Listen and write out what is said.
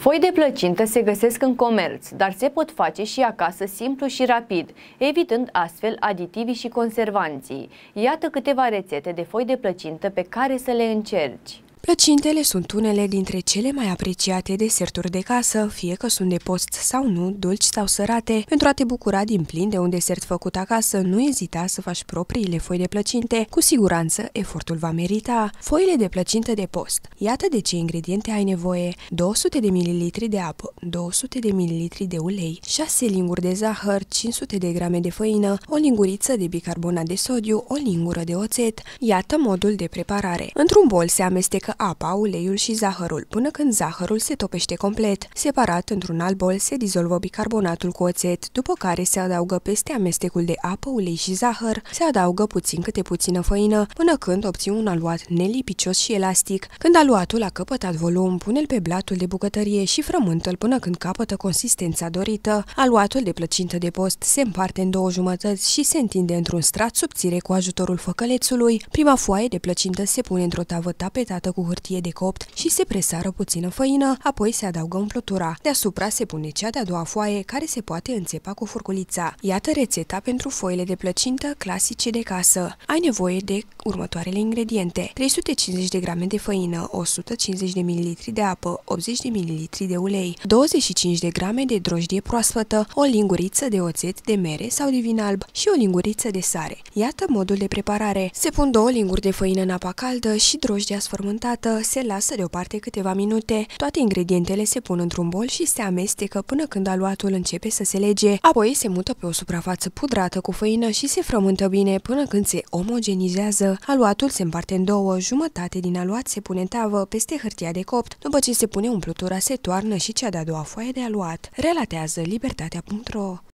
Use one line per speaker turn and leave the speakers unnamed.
Foi de plăcintă se găsesc în comerț, dar se pot face și acasă simplu și rapid, evitând astfel aditivii și conservanții. Iată câteva rețete de foi de plăcintă pe care să le încerci.
Plăcintele sunt unele dintre cele mai apreciate deserturi de casă, fie că sunt de post sau nu, dulci sau sărate. Pentru a te bucura din plin de un desert făcut acasă, nu ezita să faci propriile foi de plăcinte. Cu siguranță, efortul va merita. Foile de plăcintă de post. Iată de ce ingrediente ai nevoie. 200 de ml de apă, 200 de ml de ulei, 6 linguri de zahăr, 500 de grame de făină, o linguriță de bicarbonat de sodiu, o lingură de oțet. Iată modul de preparare. Într-un bol se amestecă apa, uleiul și zahărul, până când zahărul se topește complet. Separat, într-un alt bol, se dizolvă bicarbonatul cu oțet, după care se adaugă peste amestecul de apă, ulei și zahăr, se adaugă puțin câte puțină făină, până când obții un aluat nelipicios și elastic. Când aluatul a căpătat volum, pune-l pe blatul de bucătărie și frământă-l până când capătă consistența dorită. Aluatul de plăcintă de post se împarte în două jumătăți și se întinde într-un strat subțire cu ajutorul făcălețului. Prima foaie de plăcintă se pune într-o tavă tapetată cu hârtie de copt și se presară puțină făină, apoi se adaugă umplutura. Deasupra se pune cea de-a doua foaie, care se poate înțepa cu furculița. Iată rețeta pentru foile de plăcintă clasice de casă. Ai nevoie de următoarele ingrediente. 350 de grame de făină, 150 de ml de apă, 80 de ml de ulei, 25 de grame de drojdie proaspătă, o linguriță de oțet de mere sau de vin alb și o linguriță de sare. Iată modul de preparare. Se pun două linguri de făină în apa caldă și drojdia sfărmântată tostată, se lasă deoparte câteva minute. Toate ingredientele se pun într-un bol și se amestecă până când aluatul începe să se lege. Apoi se mută pe o suprafață pudrată cu făină și se frământă bine până când se omogenizează. Aluatul se împarte în două, jumătate din aluat se pune în tavă peste hârtia de copt. După ce se pune umplutura, se toarnă și cea de-a doua foaie de aluat. Relatează libertatea.ro